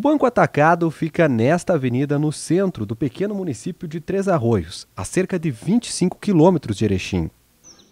Banco Atacado fica nesta avenida no centro do pequeno município de Três Arroios, a cerca de 25 quilômetros de Erechim.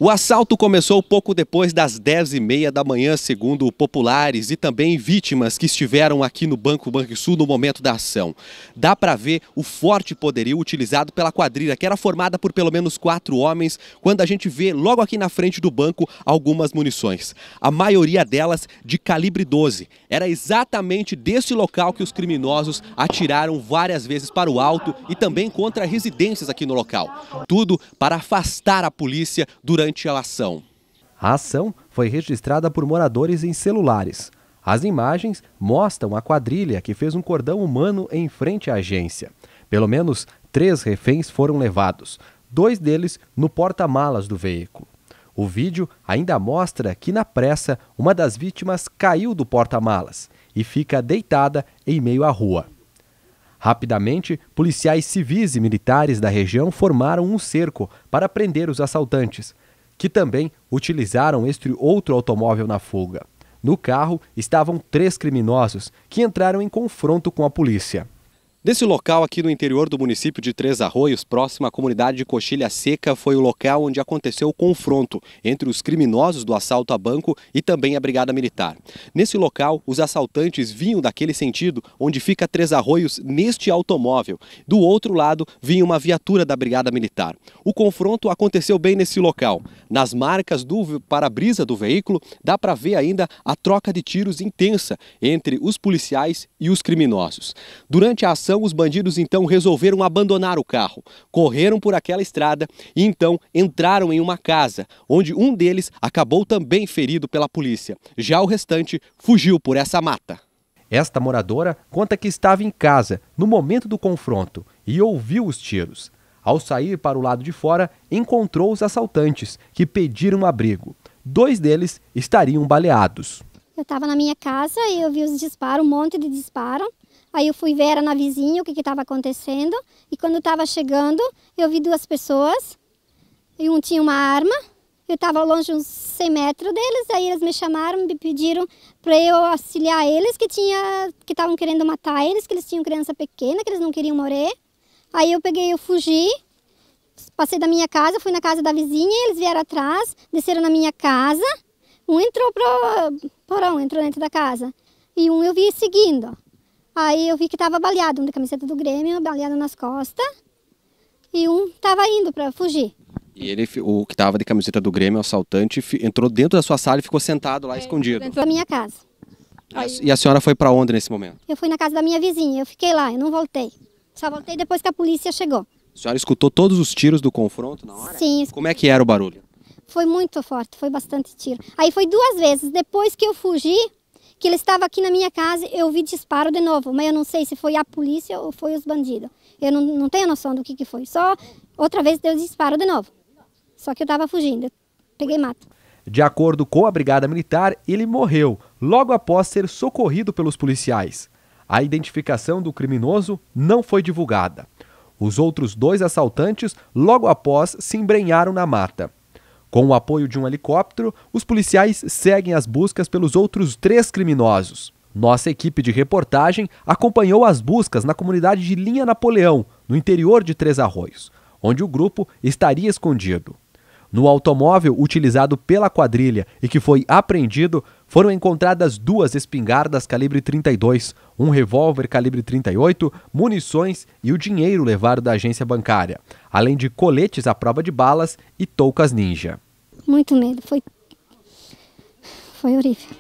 O assalto começou pouco depois das 10h30 da manhã, segundo populares e também vítimas que estiveram aqui no Banco Banco Sul no momento da ação. Dá para ver o forte poderio utilizado pela quadrilha, que era formada por pelo menos quatro homens, quando a gente vê logo aqui na frente do banco algumas munições. A maioria delas de calibre 12. Era exatamente desse local que os criminosos atiraram várias vezes para o alto e também contra residências aqui no local. Tudo para afastar a polícia durante durante a ação. A ação foi registrada por moradores em celulares. As imagens mostram a quadrilha que fez um cordão humano em frente à agência. Pelo menos três reféns foram levados, dois deles no porta-malas do veículo. O vídeo ainda mostra que, na pressa, uma das vítimas caiu do porta-malas e fica deitada em meio à rua. Rapidamente, policiais civis e militares da região formaram um cerco para prender os assaltantes, que também utilizaram este outro automóvel na fuga. No carro estavam três criminosos que entraram em confronto com a polícia. Desse local aqui no interior do município de Três Arroios, próximo à comunidade de Coxilha Seca, foi o local onde aconteceu o confronto entre os criminosos do assalto a banco e também a Brigada Militar. Nesse local, os assaltantes vinham daquele sentido onde fica Três Arroios neste automóvel. Do outro lado, vinha uma viatura da Brigada Militar. O confronto aconteceu bem nesse local. Nas marcas do para-brisa do veículo, dá para ver ainda a troca de tiros intensa entre os policiais e os criminosos. Durante a ação, então, os bandidos então resolveram abandonar o carro, correram por aquela estrada e então entraram em uma casa, onde um deles acabou também ferido pela polícia. Já o restante fugiu por essa mata. Esta moradora conta que estava em casa no momento do confronto e ouviu os tiros. Ao sair para o lado de fora, encontrou os assaltantes, que pediram abrigo. Dois deles estariam baleados. Eu estava na minha casa e eu vi os disparos, um monte de disparos. Aí eu fui ver, a na vizinha, o que estava acontecendo. E quando estava chegando, eu vi duas pessoas. E um tinha uma arma. Eu estava longe uns 100 metros deles. Aí eles me chamaram, me pediram para eu auxiliar eles, que tinha, que estavam querendo matar eles, que eles tinham criança pequena, que eles não queriam morrer. Aí eu peguei, eu fugi. Passei da minha casa, fui na casa da vizinha, e eles vieram atrás, desceram na minha casa. Um entrou pro porão, entrou dentro da casa. E um eu vi seguindo. Aí eu vi que estava baleado, um da camiseta do Grêmio, baleado nas costas, e um estava indo para fugir. E ele, o que estava de camiseta do Grêmio, o assaltante, entrou dentro da sua sala e ficou sentado lá, é, escondido. Dentro da minha casa. Aí... E a senhora foi para onde nesse momento? Eu fui na casa da minha vizinha, eu fiquei lá, eu não voltei. Só voltei depois que a polícia chegou. A senhora escutou todos os tiros do confronto na hora? Sim. Como é que era o barulho? Foi muito forte, foi bastante tiro. Aí foi duas vezes. Depois que eu fugi, que ele estava aqui na minha casa, eu vi disparo de novo, mas eu não sei se foi a polícia ou foi os bandidos. Eu não, não tenho noção do que, que foi. Só outra vez deu disparo de novo. Só que eu estava fugindo, peguei mato. De acordo com a Brigada Militar, ele morreu logo após ser socorrido pelos policiais. A identificação do criminoso não foi divulgada. Os outros dois assaltantes, logo após, se embrenharam na mata. Com o apoio de um helicóptero, os policiais seguem as buscas pelos outros três criminosos. Nossa equipe de reportagem acompanhou as buscas na comunidade de Linha Napoleão, no interior de Três Arroios, onde o grupo estaria escondido. No automóvel utilizado pela quadrilha e que foi apreendido, foram encontradas duas espingardas calibre 32, um revólver calibre 38, munições e o dinheiro levado da agência bancária, além de coletes à prova de balas e toucas ninja. Muito medo, foi foi horrível.